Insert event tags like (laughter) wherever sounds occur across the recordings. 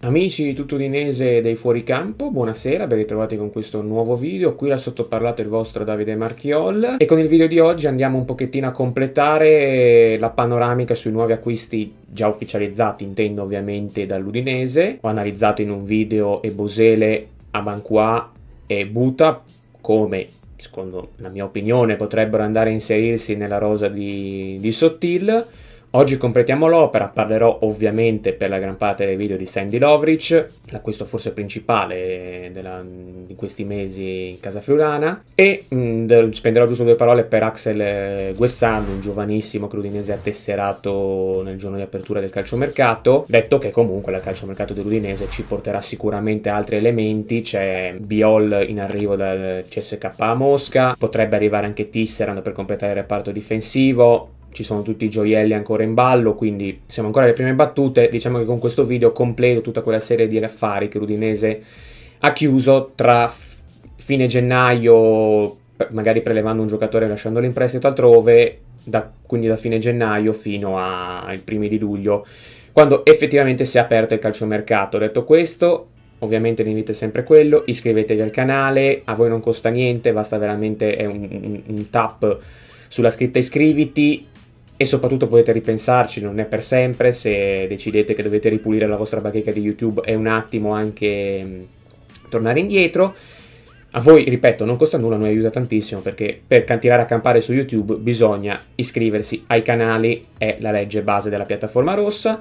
Amici tuttudinese dei Fuoricampo, buonasera, ben ritrovati con questo nuovo video. Qui da sottoparlato il vostro Davide Marchiol e con il video di oggi andiamo un pochettino a completare la panoramica sui nuovi acquisti già ufficializzati, intendo ovviamente dall'Udinese. Ho analizzato in un video Ebosele, Abanqua e Buta come secondo la mia opinione potrebbero andare a inserirsi nella rosa di, di Sottil Oggi completiamo l'opera, parlerò ovviamente per la gran parte dei video di Sandy Lovrich, l'acquisto forse principale della, di questi mesi in casa friulana, e mh, mm, spenderò giusto due parole per Axel eh, Guessano, un giovanissimo crudinese ha tesserato nel giorno di apertura del calciomercato, detto che comunque la calciomercato dell'Udinese ci porterà sicuramente altri elementi, c'è Biol in arrivo dal CSK a Mosca, potrebbe arrivare anche Tisserand per completare il reparto difensivo, ci sono tutti i gioielli ancora in ballo, quindi siamo ancora alle prime battute. Diciamo che con questo video completo tutta quella serie di affari che l'Udinese ha chiuso tra fine gennaio, magari prelevando un giocatore e lasciandolo in prestito altrove, da, quindi da fine gennaio fino ai primi di luglio, quando effettivamente si è aperto il calciomercato. Detto questo, Ovviamente l'invito è sempre quello, iscrivetevi al canale, a voi non costa niente, basta veramente un, un, un tap sulla scritta iscriviti, e soprattutto potete ripensarci, non è per sempre, se decidete che dovete ripulire la vostra bacheca di YouTube è un attimo anche mm, tornare indietro. A voi, ripeto, non costa nulla, noi aiuta tantissimo perché per continuare a campare su YouTube bisogna iscriversi ai canali, è la legge base della piattaforma rossa.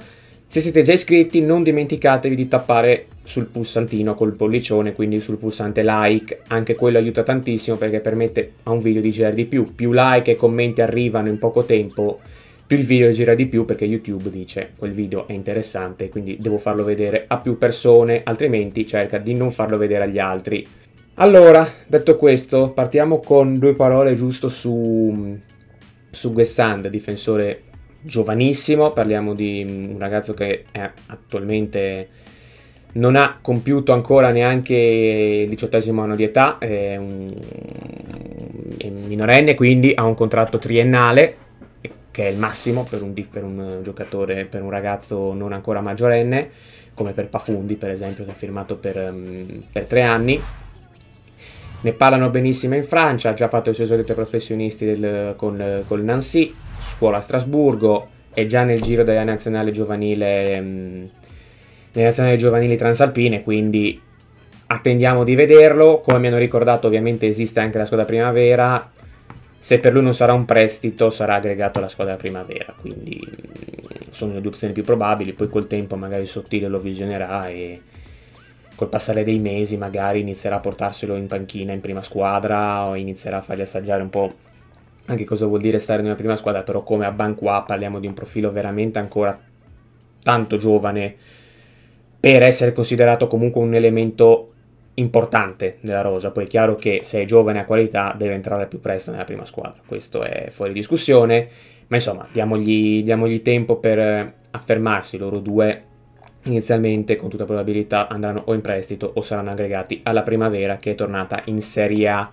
Se siete già iscritti non dimenticatevi di tappare sul pulsantino col pollicione, quindi sul pulsante like, anche quello aiuta tantissimo perché permette a un video di girare di più. Più like e commenti arrivano in poco tempo, più il video gira di più perché YouTube dice quel video è interessante, quindi devo farlo vedere a più persone, altrimenti cerca di non farlo vedere agli altri. Allora, detto questo, partiamo con due parole giusto su, su Gessand, difensore giovanissimo, parliamo di un ragazzo che attualmente non ha compiuto ancora neanche il diciottesimo anno di età, è, un, è minorenne quindi ha un contratto triennale che è il massimo per un, per un giocatore, per un ragazzo non ancora maggiorenne, come per Pafundi per esempio che ha firmato per, mm, per tre anni. Ne parlano benissimo in Francia, ha già fatto i suoi esordio professionisti del, con, con Nancy, scuola a Strasburgo è già nel giro della nazionale giovanile, mh, mm, della nazionale giovanili transalpine, quindi attendiamo di vederlo. Come mi hanno ricordato, ovviamente esiste anche la squadra primavera. Se per lui non sarà un prestito, sarà aggregato alla squadra primavera. Quindi mm, sono le due opzioni più probabili. Poi col tempo, magari Sottile lo visionerà e col passare dei mesi, magari inizierà a portarselo in panchina in prima squadra o inizierà a fargli assaggiare un po' anche cosa vuol dire stare nella prima squadra, però come a Banqua parliamo di un profilo veramente ancora tanto giovane per essere considerato comunque un elemento importante della rosa. Poi è chiaro che se è giovane a qualità deve entrare più presto nella prima squadra, questo è fuori discussione, ma insomma diamogli, diamogli tempo per eh, affermarsi, loro due inizialmente con tutta probabilità andranno o in prestito o saranno aggregati alla primavera che è tornata in Serie A.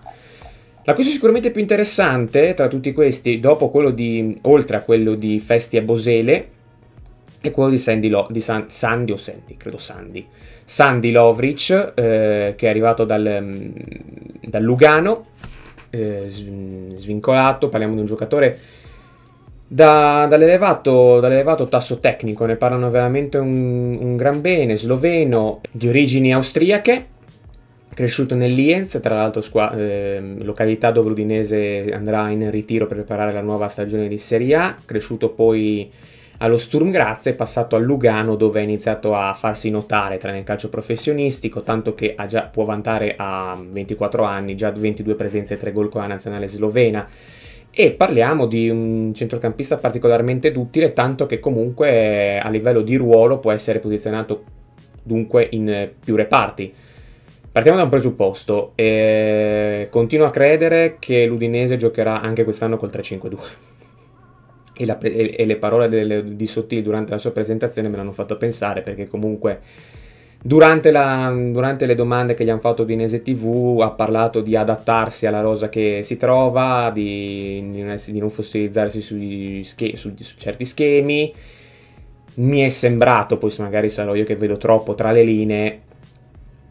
La cosa sicuramente più interessante tra tutti questi, dopo quello di, oltre a quello di Festi e Bosele, è quello di Sandy, Lo, di San, Sandy o Sandy, credo Sandy, Sandy Lovrich, eh, che è arrivato dal, mm, dal Lugano, eh, svincolato, parliamo di un giocatore da, dall'elevato, dall'elevato, tasso tecnico, ne parlano veramente un, un gran bene, sloveno, di origini austriache, Cresciuto nell'Ienz, tra l'altro squa- eh, località dove l'Udinese andrà in ritiro per preparare la nuova stagione di Serie A, cresciuto poi allo Sturm Graz è passato a Lugano dove ha iniziato a farsi notare tra nel calcio professionistico, tanto che già, può vantare a 24 anni già 22 presenze e 3 gol con la nazionale slovena. E parliamo di un centrocampista particolarmente duttile, tanto che comunque eh, a livello di ruolo può essere posizionato dunque in più reparti Partiamo da un presupposto. Eh, continuo a credere che l'Udinese giocherà anche quest'anno col 3-5-2. E, la, e, e le parole del, di Sottili durante la sua presentazione me l'hanno fatto pensare perché comunque durante, la, durante le domande che gli hanno fatto Udinese TV ha parlato di adattarsi alla rosa che si trova, di, di, non, di non fossilizzarsi sche, su, su certi schemi mi è sembrato, poi magari sarò io che vedo troppo tra le linee,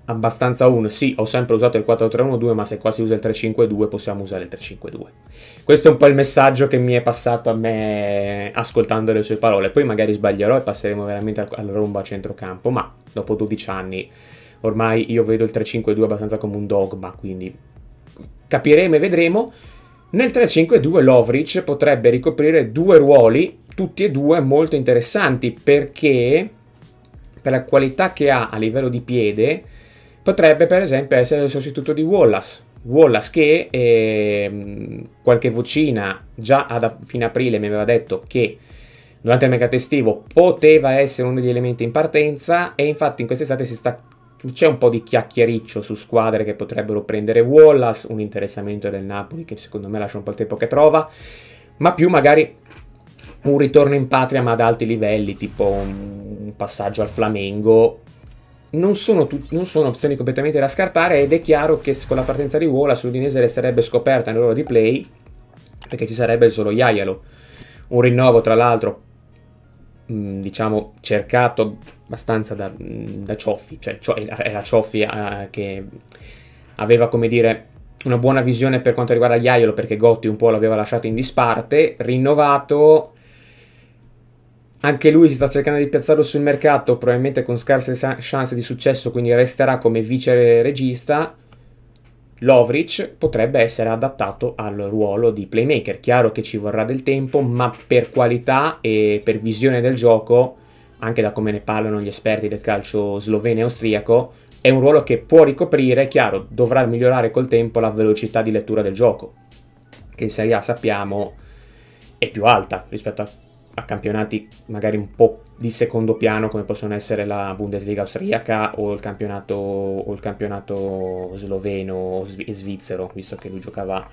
abbastanza 1. Sì, ho sempre usato il 4-3-1-2, ma se qua si usa il 3-5-2 possiamo usare il 3-5-2. Questo è un po' il messaggio che mi è passato a me ascoltando le sue parole. Poi magari sbaglierò e passeremo veramente al, al rombo a centrocampo, ma dopo 12 anni ormai io vedo il 3-5-2 abbastanza come un dogma, quindi capiremo e vedremo. Nel 3-5-2 Lovric potrebbe ricoprire due ruoli, tutti e due molto interessanti, perché per la qualità che ha a livello di piede, potrebbe per esempio essere il sostituto di Wallace. Wallace che eh, qualche vocina già ad fine aprile mi aveva detto che durante il mercato estivo poteva essere uno degli elementi in partenza e infatti in quest'estate sta, c'è un po' di chiacchiericcio su squadre che potrebbero prendere Wallace, un interessamento del Napoli che secondo me lascia un po' il tempo che trova, ma più magari un ritorno in patria ma ad alti livelli, tipo un passaggio al Flamengo non sono, non sono, opzioni completamente da scartare ed è chiaro che con la partenza di Wola sull'Udinese resterebbe scoperta nel ruolo di play perché ci sarebbe solo Iaialo. Un rinnovo tra l'altro mm, diciamo cercato abbastanza da, mm, da Cioffi, cioè era Cioffi uh, che aveva come dire una buona visione per quanto riguarda Iaiolo perché Gotti un po' l'aveva lasciato in disparte, rinnovato anche lui si sta cercando di piazzarlo sul mercato, probabilmente con scarse chance di successo, quindi resterà come vice regista. Lovric potrebbe essere adattato al ruolo di playmaker. Chiaro che ci vorrà del tempo, ma per qualità e per visione del gioco, anche da come ne parlano gli esperti del calcio sloveno e austriaco, è un ruolo che può ricoprire, chiaro, dovrà migliorare col tempo la velocità di lettura del gioco, che in Serie A sappiamo è più alta rispetto a a campionati magari un po' di secondo piano come possono essere la Bundesliga austriaca o il campionato, o il campionato sloveno e svizzero, visto che lui giocava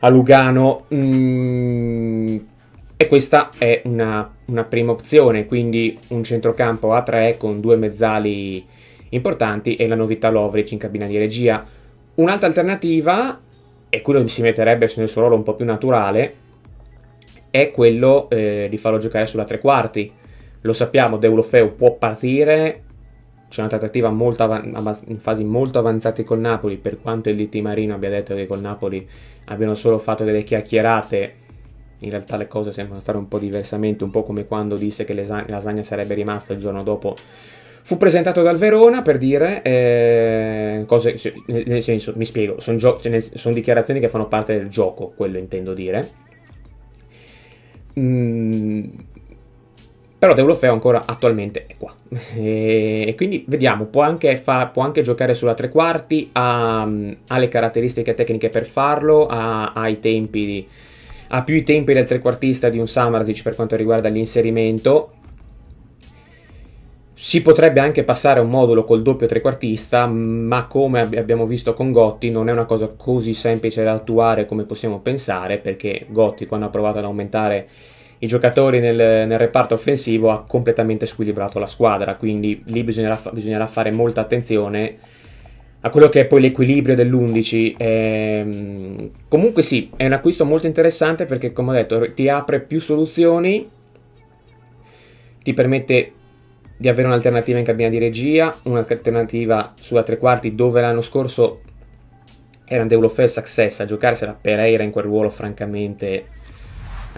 a Lugano. Mm, e questa è una, una, prima opzione, quindi un centrocampo a 3 con due mezzali importanti e la novità Lovric in cabina di regia. Un'altra alternativa, e quello si metterebbe nel suo ruolo un po' più naturale, è quello eh, di farlo giocare sulla tre quarti. Lo sappiamo, Deulofeu può partire, c'è una trattativa av- in fasi molto avanzate con Napoli, per quanto il DT Marino abbia detto che con Napoli abbiano solo fatto delle chiacchierate, in realtà le cose sembrano stare un po' diversamente, un po' come quando disse che la lasagna sarebbe rimasta il giorno dopo fu presentato dal Verona per dire eh, cose, nel senso, mi spiego, sono gio- cioè, son dichiarazioni che fanno parte del gioco, quello intendo dire. Mm, però Deulofeo ancora attualmente è qua. (laughs) E quindi vediamo, può anche, fa, può anche giocare sulla tre quarti, ha, mm, ha, le caratteristiche tecniche per farlo, ha, ha, tempi, ha, più i tempi del trequartista di un Samarzic per quanto riguarda l'inserimento. Si potrebbe anche passare a un modulo col doppio trequartista, ma come abbiamo visto con Gotti non è una cosa così semplice da attuare come possiamo pensare, perché Gotti quando ha provato ad aumentare i giocatori nel, nel, reparto offensivo ha completamente squilibrato la squadra, quindi lì bisognerà, bisognerà fare molta attenzione a quello che è poi l'equilibrio dell'11. Ehm, comunque sì, è un acquisto molto interessante perché come ho detto ti apre più soluzioni, ti permette di avere un'alternativa in cabina di regia, un'alternativa sulla tre quarti dove l'anno scorso era un Deulofeu Success a giocarsela Pereira in quel ruolo francamente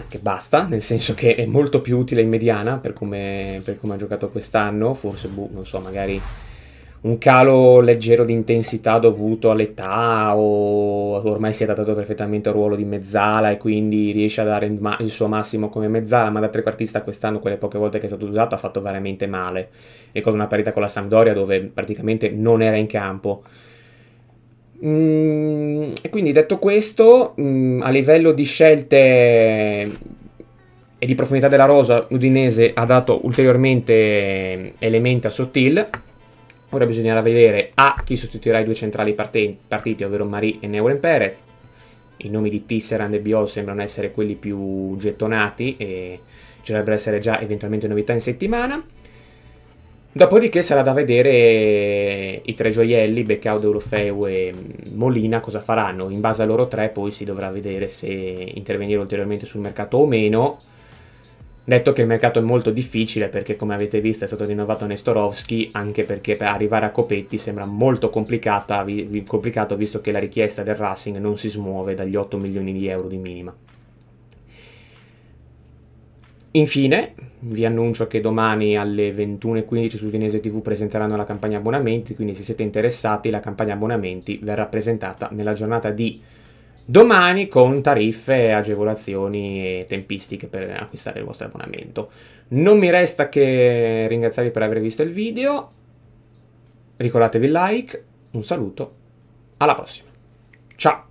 che basta, nel senso che è molto più utile in mediana per come, per come ha giocato quest'anno, forse, boh, non so, magari un calo leggero di intensità dovuto all'età o ormai si è adattato perfettamente al ruolo di mezzala e quindi riesce a dare il, ma- il suo massimo come mezzala, ma da trequartista quest'anno quelle poche volte che è stato usato ha fatto veramente male e con una parità con la Sampdoria dove praticamente non era in campo Mm, e quindi detto questo, mm, a livello di scelte e di profondità della rosa, l'Udinese ha dato ulteriormente eh, elementi a Sottil. Ora bisognerà vedere A chi sostituirà i due centrali partiti, ovvero Marie e Neuren Perez. I nomi di Tisserand e Biol sembrano essere quelli più gettonati e ci dovrebbero essere già eventualmente novità in settimana. Dopodiché sarà da vedere eh, i tre gioielli, Beccaud, Eurofeu e mm, Molina, cosa faranno. In base a loro tre poi si dovrà vedere se intervenire ulteriormente sul mercato o meno. Detto che il mercato è molto difficile perché come avete visto è stato rinnovato Nestorovski anche perché per arrivare a Copetti sembra molto complicato visto che la richiesta del Racing non si smuove dagli 8 milioni di euro di minima. Infine, vi annuncio che domani alle 21.15 su Venese TV presenteranno la campagna abbonamenti, quindi se siete interessati la campagna abbonamenti verrà presentata nella giornata di domani con tariffe, agevolazioni e tempistiche per acquistare il vostro abbonamento. Non mi resta che ringraziarvi per aver visto il video, ricordatevi il like, un saluto, alla prossima, ciao!